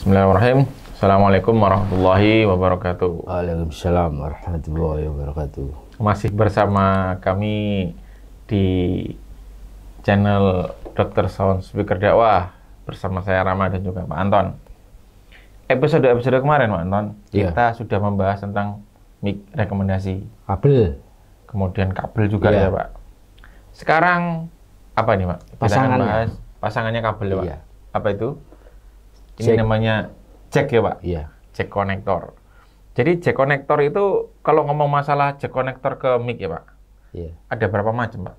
Bismillahirrahmanirrahim. Assalamualaikum warahmatullahi wabarakatuh. Waalaikumsalam warahmatullahi wabarakatuh. Masih bersama kami di channel Dr. Sound Speaker Dakwah bersama saya Rama dan juga Pak Anton. Episode-episode kemarin Pak Anton, yeah. kita sudah membahas tentang mic rekomendasi kabel. Kemudian kabel juga yeah. ya, Pak. Sekarang apa nih, Pak? Kita pasangannya. pasangannya kabel, Pak. Yeah. Apa itu? Ini cek. namanya cek ya pak? Iya. Cek konektor. Jadi cek konektor itu kalau ngomong masalah cek konektor ke mic ya pak? Iya. Ada berapa macam pak?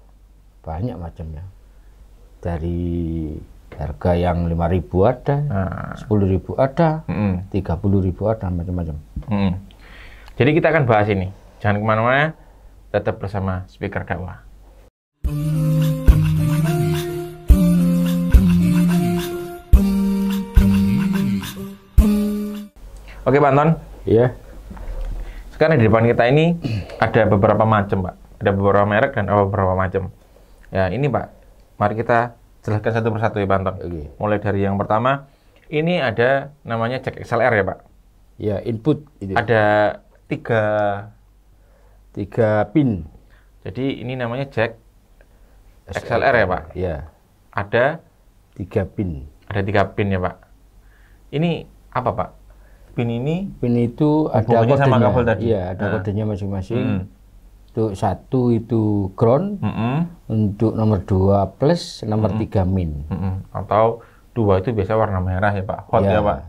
Banyak macamnya. Dari harga yang 5000 ada, ah. sepuluh nah. 10000 ada, tiga mm -mm. 30000 ada, macam-macam. Mm Jadi kita akan bahas ini. Jangan kemana-mana, tetap bersama speaker dakwah. Oke, Pak Anton. Iya. Sekarang di depan kita ini ada beberapa macam, Pak. Ada beberapa merek dan beberapa macam. Ya, ini, Pak. Mari kita jelaskan satu persatu ya, Pak Anton. Oke. Mulai dari yang pertama, ini ada namanya jack XLR ya, Pak. Ya, input itu. Ada tiga tiga pin. Jadi ini namanya jack XLR ya, Pak. Ya. Ada tiga pin. Ada tiga pin ya, Pak. Ini apa, Pak? pin ini pin itu ada kodenya sama kabel tadi iya ada nah. kodenya masing-masing hmm. untuk satu itu ground hmm. untuk nomor dua plus nomor hmm. tiga min hmm. atau dua itu biasa warna merah ya pak hot ya, ya pak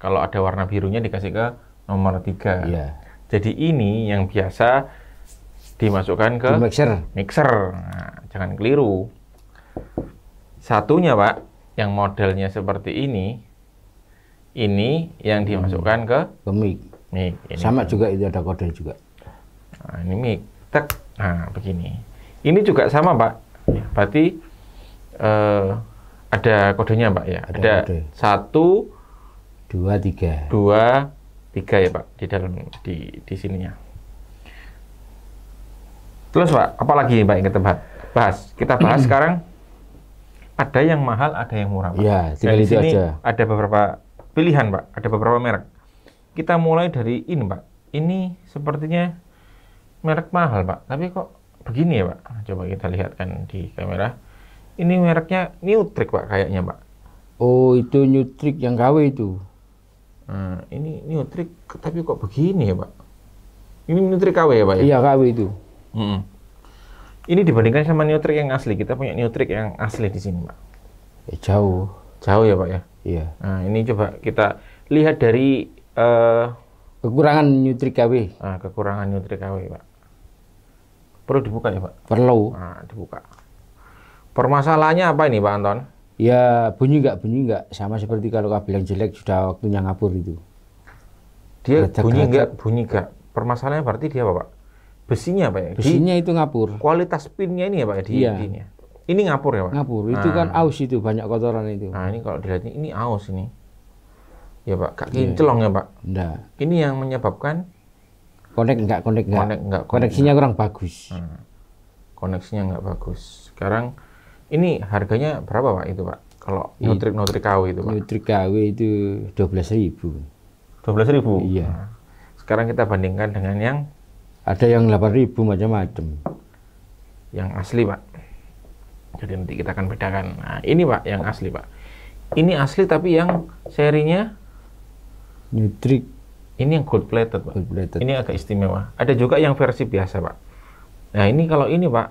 kalau ada warna birunya dikasih ke nomor tiga Yeah. jadi ini yang biasa dimasukkan ke Di mixer mixer nah, jangan keliru satunya pak yang modelnya seperti ini ini yang hmm. dimasukkan ke ke mic. mic ini. Sama kan. juga itu ada kode juga. Nah, ini mic. Tek. Nah, begini. Ini juga sama, Pak. Ya, berarti eh, ada kodenya, Pak ya. Ada, ada kode. satu, dua, tiga. Dua, tiga ya, Pak. Di dalam di di sininya. Terus, Pak, apalagi Pak yang kita bahas? Kita bahas sekarang ada yang mahal, ada yang murah. Iya, tinggal itu sini aja. Ada beberapa pilihan, Pak. Ada beberapa merek. Kita mulai dari ini, Pak. Ini sepertinya merek mahal, Pak. Tapi kok begini ya, Pak? Coba kita lihatkan di kamera. Ini mereknya Nutric, Pak, kayaknya, Pak. Oh, itu Nutric yang KW itu. Nah, ini Nutric tapi kok begini ya, Pak? Ini Nutric KW ya, Pak? Ya? Iya, KW itu. Hmm. Ini dibandingkan sama Nutric yang asli, kita punya Nutric yang asli di sini, Pak. Ya, jauh. Jauh ya, Pak ya? Iya. Nah, ini coba kita lihat dari uh, kekurangan nutri KW. Nah, kekurangan nutri KW, Pak. Perlu dibuka ya, Pak? Perlu. Nah, dibuka. Permasalahannya apa ini, Pak Anton? Ya, bunyi nggak bunyi nggak sama seperti kalau kabel yang jelek sudah waktunya ngapur itu. Dia bunyi nggak bunyi nggak. Permasalahannya berarti dia apa, Pak? Besinya, Pak ya? Besinya Di, itu ngapur. Kualitas pinnya ini ya, Pak, ya? Di, iya. Ini ngapur ya, Pak? Ngapur. Itu nah. kan aus itu, banyak kotoran itu. Nah, ini kalau dilihat ini aus ini. Ya, Pak. Kak iya. kincelong ya, Pak? Ini yang menyebabkan konek enggak konek enggak. Konek enggak. Koneksinya kurang bagus. Nah. Koneksinya enggak bagus. Sekarang ini harganya berapa, Pak itu, Pak? Kalau nutrik nutrik KW itu, Pak. Nutrik KW itu 12.000. 12.000? Iya. Nah, sekarang kita bandingkan dengan yang ada yang 8.000 macam-macam. Yang asli, Pak. Jadi nanti kita akan bedakan. Nah, ini Pak yang asli Pak. Ini asli tapi yang serinya Nutrik. Ini yang gold plated Pak. Gold plated. Ini agak istimewa. Ada juga yang versi biasa Pak. Nah ini kalau ini Pak,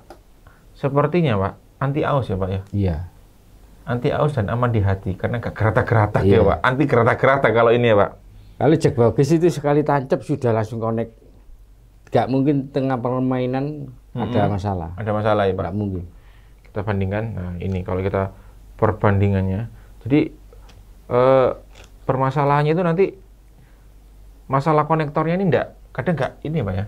sepertinya Pak anti aus ya Pak ya. Iya. Anti aus dan aman di hati karena gak gerata-gerata iya. ya Pak. Anti gerata-gerata kalau ini ya Pak. Kalau Jack Bagus itu sekali tancap sudah langsung connect. Gak mungkin tengah permainan mm -hmm. ada masalah. Ada masalah ya Pak. Gak mungkin kita bandingkan nah ini kalau kita perbandingannya jadi eh, permasalahannya itu nanti masalah konektornya ini enggak kadang enggak ini pak ya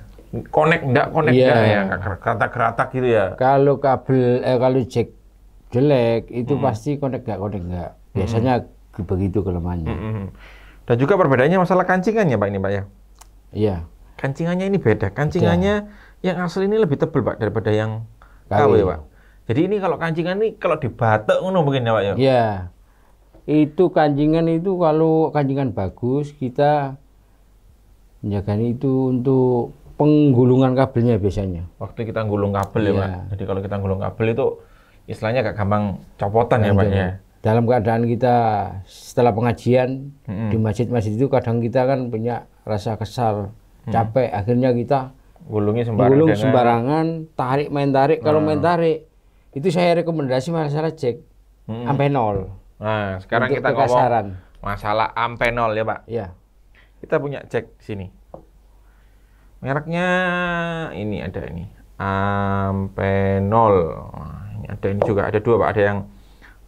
konek enggak konek yeah. enggak ya keratak-keratak gitu ya kalau kabel eh, kalau jack jelek itu hmm. pasti konek enggak konek enggak biasanya hmm. begitu kelemahannya hmm, hmm, hmm. dan juga perbedaannya masalah kancingannya pak ini pak ya iya kancingannya ini beda kancingannya yang asli ini lebih tebal pak daripada yang KW, KW pak jadi ini kalau kancingan ini kalau dibatuk ngono mungkin ya Pak ya. Iya. Itu kancingan itu kalau kancingan bagus kita menjaga itu untuk penggulungan kabelnya biasanya. Waktu kita gulung kabel ya, ya Pak. Jadi kalau kita gulung kabel itu istilahnya gak gampang copotan ya Pak iya. ya. Dalam keadaan kita setelah pengajian hmm. di masjid-masjid itu kadang kita kan punya rasa kesal, hmm. capek, akhirnya kita gulungnya sembarangan. Gulung sembarangan, tarik main tarik, kalau mm. main tarik itu saya rekomendasi masalah cek hmm. ampe nol. Nah, sekarang kita kekasaran. ngomong masalah ampe nol ya, Pak. Ya Kita punya cek di sini. Mereknya ini ada ini. Ampe nol. Nah, ini ada ini juga ada dua, Pak. Ada yang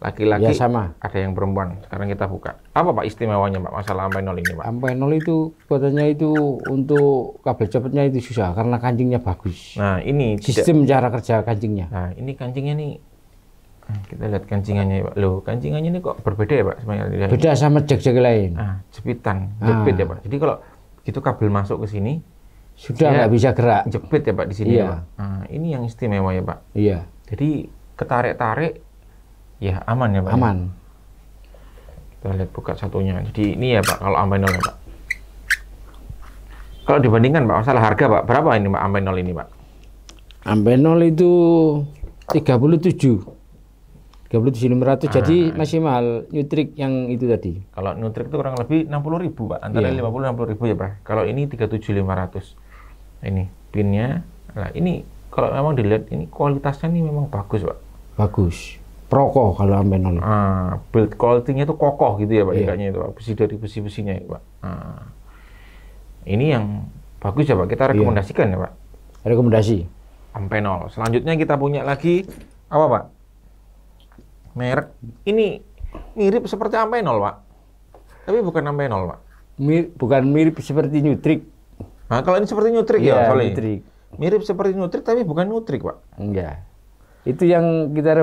laki-laki ya, sama. ada yang perempuan. Sekarang kita buka. Apa Pak istimewanya Pak masalah ampe nol ini Pak? ampe nol itu buatannya itu untuk kabel cepatnya itu susah karena kancingnya bagus. Nah ini sistem tidak... cara kerja kancingnya. Nah ini kancingnya nih hmm, kita lihat kancingannya ya Pak. Loh kancingannya ini kok berbeda ya Pak? Sebenarnya, Beda ini. sama jack-jack lain. Nah, jepitan, ah. jepit ah. ya Pak. Jadi kalau gitu kabel masuk ke sini sudah nggak bisa gerak. Jepit ya Pak di sini iya. ya Pak. Nah, ini yang istimewa ya Pak. Iya. Jadi ketarik-tarik Ya aman ya Pak. Aman. Kita lihat buka satunya. Jadi ini ya Pak kalau ambenol ya Pak. Kalau dibandingkan Pak masalah harga Pak, berapa ini Pak nol ini Pak? nol itu tiga puluh tujuh 37.500 ah. jadi maksimal nutrik yang itu tadi. Kalau nutrik itu kurang lebih 60.000 Pak, antara yeah. 50 60.000 ya Pak. Kalau ini 37.500. Ini pinnya. Nah, ini kalau memang dilihat ini kualitasnya ini memang bagus Pak. Bagus. Proko kalau sampai non. Ah, build quality-nya itu kokoh gitu ya Pak yeah. ikannya itu Pak. Besi dari besi-besinya ya Pak. Ah. Ini yang bagus ya Pak. Kita iya. rekomendasikan yeah. ya Pak. Rekomendasi. Sampai nol. Selanjutnya kita punya lagi apa Pak? Merek ini mirip seperti sampai nol Pak. Tapi bukan sampai nol Pak. Mir bukan mirip seperti Nutrik. Nah, kalau ini seperti Nutrik yeah, ya, soalnya. Nutrik. Mirip seperti Nutrik tapi bukan Nutrik Pak. Enggak itu yang kita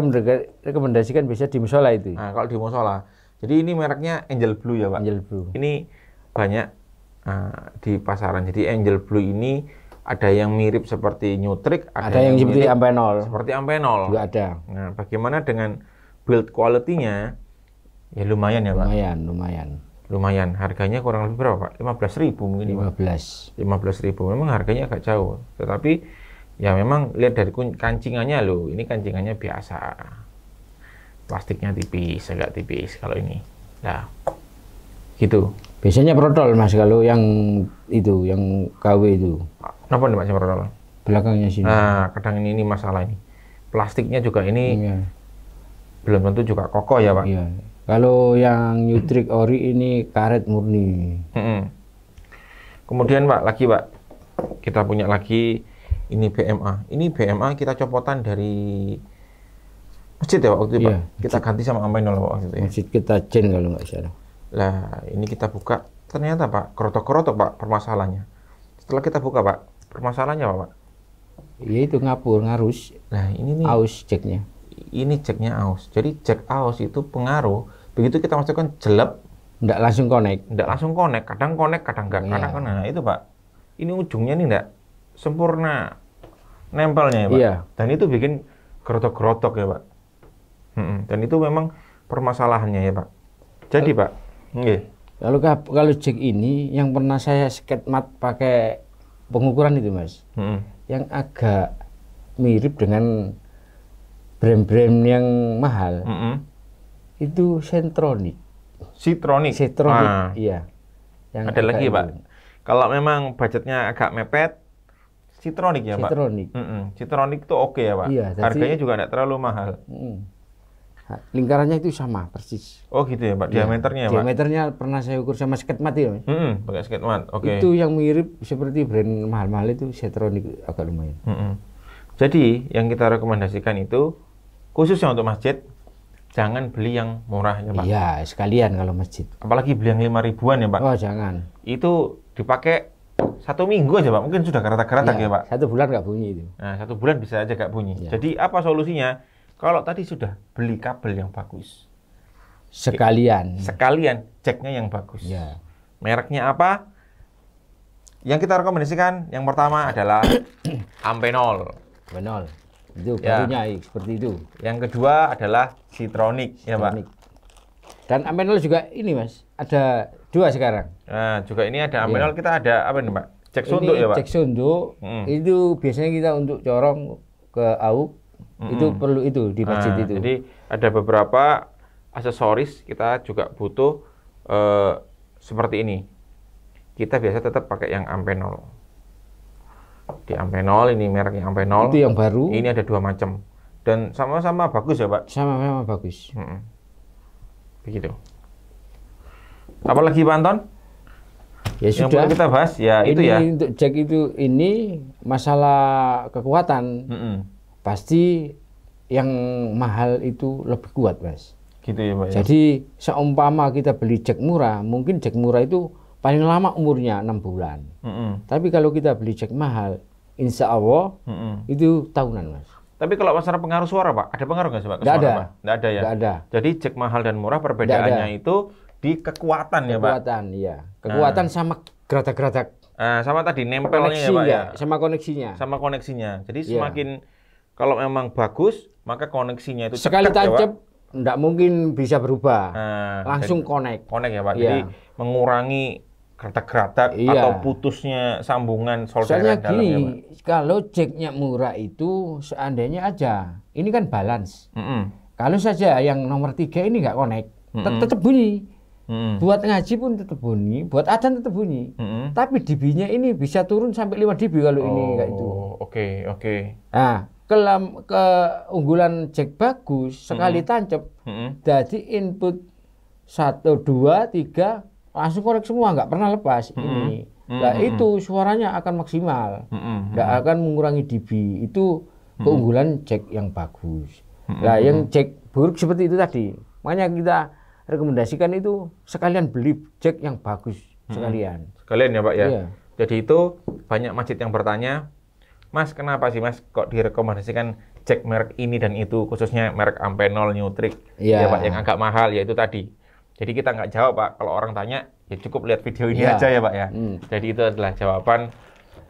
rekomendasikan bisa di musola itu. Nah, kalau di musola. Jadi ini mereknya Angel Blue ya, Pak. Angel Blue. Ini banyak uh, di pasaran. Jadi Angel Blue ini ada yang mirip seperti Nutrik, ada, ada yang, yang seperti Ampenol. Seperti Ampenol. Juga ada. Nah, bagaimana dengan build quality-nya? Ya lumayan ya, Pak. Lumayan, lumayan. Lumayan. Harganya kurang lebih berapa, Pak? 15.000 mungkin. 15. 15.000. Memang harganya agak jauh. Tetapi ya memang lihat dari kancingannya loh ini kancingannya biasa plastiknya tipis agak tipis kalau ini nah gitu biasanya protol mas kalau yang itu yang KW itu kenapa nih mas protol belakangnya sini nah kadang ini, ini masalah ini plastiknya juga ini ya. belum tentu juga kokoh ya pak iya. kalau yang Nutrik Ori ini karet murni -hmm. kemudian pak lagi pak kita punya lagi ini BMA. Ini BMA kita copotan dari masjid ya waktu itu, ya, Pak. Iya, kita ganti sama Amainul waktu itu ya. Masjid kita cek kalau nggak salah. Lah, ini kita buka ternyata Pak, kerotok-kerotok Pak permasalahannya. Setelah kita buka Pak, permasalahannya apa Pak? Ya itu ngapur, ngarus. Nah ini nih. Aus ceknya. Ini ceknya aus. Jadi cek aus itu pengaruh. Begitu kita masukkan jelek. Nggak langsung connect. Nggak langsung connect. Kadang connect, kadang nggak. Kadang ya. Kadang, nah itu Pak. Ini ujungnya nih nggak sempurna nempelnya ya Pak. Iya. Dan itu bikin kerotok-kerotok ya Pak. dan itu memang permasalahannya ya Pak. Jadi Pak, kalau Lalu kalau cek ini yang pernah saya sketmat pakai pengukuran itu Mas. Hmm. Yang agak mirip dengan brand-brand yang mahal. -hmm. Itu sentronik sentronik Citronic, ah. iya. Yang Ada lagi, Pak. Kalau memang budgetnya agak mepet, Citronic ya Pak? Citronic, Mm -mm. Citronic tuh oke okay ya Pak? Iya. Harganya juga tidak terlalu mahal. Mm. Lingkarannya itu sama persis. Oh gitu ya Pak, iya. diameternya ya, Pak? Diameternya pernah saya ukur sama sketmat ya. Mm -mm, pakai sketmat, oke. Okay. Itu yang mirip seperti brand mahal-mahal itu Citronic agak lumayan. Mm -mm. Jadi yang kita rekomendasikan itu khususnya untuk masjid jangan beli yang murah ya Pak. Iya, sekalian kalau masjid. Apalagi beli yang lima ribuan ya Pak. Oh, jangan. Itu dipakai satu minggu aja pak mungkin sudah kereta-kereta ya, ya pak satu bulan nggak bunyi itu nah satu bulan bisa aja nggak bunyi ya. jadi apa solusinya kalau tadi sudah beli kabel yang bagus sekalian sekalian ceknya yang bagus ya. mereknya apa yang kita rekomendasikan yang pertama adalah Ampenol Ampenol itu ya. seperti itu yang kedua adalah Citronic, Citronic. ya pak dan Ampenol juga ini mas ada Dua sekarang. Nah, juga ini ada iya. ampenol yeah. kita ada apa nih, Pak? Cek sunduk ya, Pak? Cek sunduk. Hmm. Itu biasanya kita untuk corong ke AUK hmm. itu perlu itu di ah, masjid nah, itu. Jadi ada beberapa aksesoris kita juga butuh uh, seperti ini. Kita biasa tetap pakai yang ampenol. Di ampenol ini merek yang ampenol. Itu yang baru. Ini ada dua macam dan sama-sama bagus ya, Pak? Sama-sama bagus. Hmm. Begitu. Apalagi Pak Anton? Ya yang sudah. kita bahas ya ini, itu ya. Untuk Jack itu ini masalah kekuatan. Mm -mm. Pasti yang mahal itu lebih kuat, Mas. Gitu ya, Pak. Ya. Jadi seumpama kita beli Jack murah, mungkin Jack murah itu paling lama umurnya enam bulan. Mm -mm. Tapi kalau kita beli Jack mahal, insya Allah mm -mm. itu tahunan, Mas. Tapi kalau masalah pengaruh suara, Pak, ada pengaruh nggak sih, Pak? Nggak ada. Nggak ada ya? Nggak ada. Jadi jack mahal dan murah perbedaannya itu di kekuatan, kekuatan ya Pak? Kekuatan, iya. Kekuatan nah. sama geradak-geradak. Nah, sama tadi nempelnya koneksi, ya Pak ya? Sama koneksinya. Sama koneksinya. Jadi yeah. semakin kalau memang bagus, maka koneksinya itu Sekali ya, tancap, ya, mungkin bisa berubah. Nah, Langsung connect. Connect ya Pak. Yeah. Jadi mengurangi kereta-kereta iya. atau putusnya sambungan solderan Soalnya gini, ya, kalau ceknya murah itu seandainya aja, ini kan balance. Mm -hmm. Kalau saja yang nomor tiga ini nggak connect, mm tetap bunyi. Hmm. Buat ngaji pun tetap bunyi, buat adzan tetap bunyi. Hmm. Tapi dB-nya ini bisa turun sampai 5 dB kalau oh, ini enggak itu. Oke, okay, oke. Okay. Nah, kelam keunggulan Jack bagus sekali hmm. tancap. Hmm. Jadi input 1 2 3 langsung korek semua, nggak pernah lepas hmm. ini. Hmm. Nah, itu suaranya akan maksimal. Hmm. Nggak akan mengurangi dB. Itu keunggulan Jack yang bagus. Nah, yang Jack buruk seperti itu tadi. Makanya kita rekomendasikan itu sekalian beli jack yang bagus sekalian. Hmm. Sekalian ya Pak ya. Iya. Jadi itu banyak masjid yang bertanya, Mas kenapa sih Mas kok direkomendasikan jack merek ini dan itu khususnya merek Ampenol, Nutric iya. ya Pak yang agak mahal ya itu tadi. Jadi kita nggak jawab Pak kalau orang tanya ya cukup lihat video ini iya. aja ya Pak ya. Hmm. Jadi itu adalah jawaban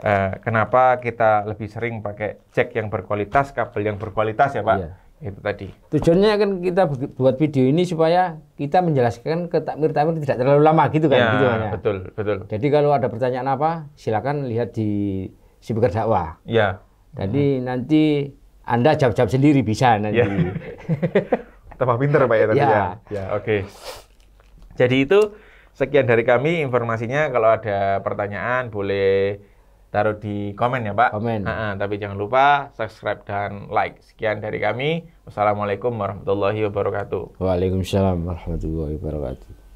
uh, kenapa kita lebih sering pakai jack yang berkualitas, kabel yang berkualitas ya Pak. Iya itu tadi. Tujuannya kan kita buat video ini supaya kita menjelaskan ke takmir-takmir tidak terlalu lama gitu kan. Ya, gitu kan ya? betul, betul. Jadi kalau ada pertanyaan apa, silakan lihat di si Dakwah. Ya. Jadi hmm. nanti Anda jawab-jawab sendiri bisa nanti. Ya. Tambah pinter Pak ya tadi ya. Ya, ya oke. Okay. Jadi itu sekian dari kami informasinya. Kalau ada pertanyaan boleh taruh di komen ya Pak. Komen. Uh -uh, tapi jangan lupa subscribe dan like. Sekian dari kami. Wassalamualaikum warahmatullahi wabarakatuh. Waalaikumsalam warahmatullahi wabarakatuh.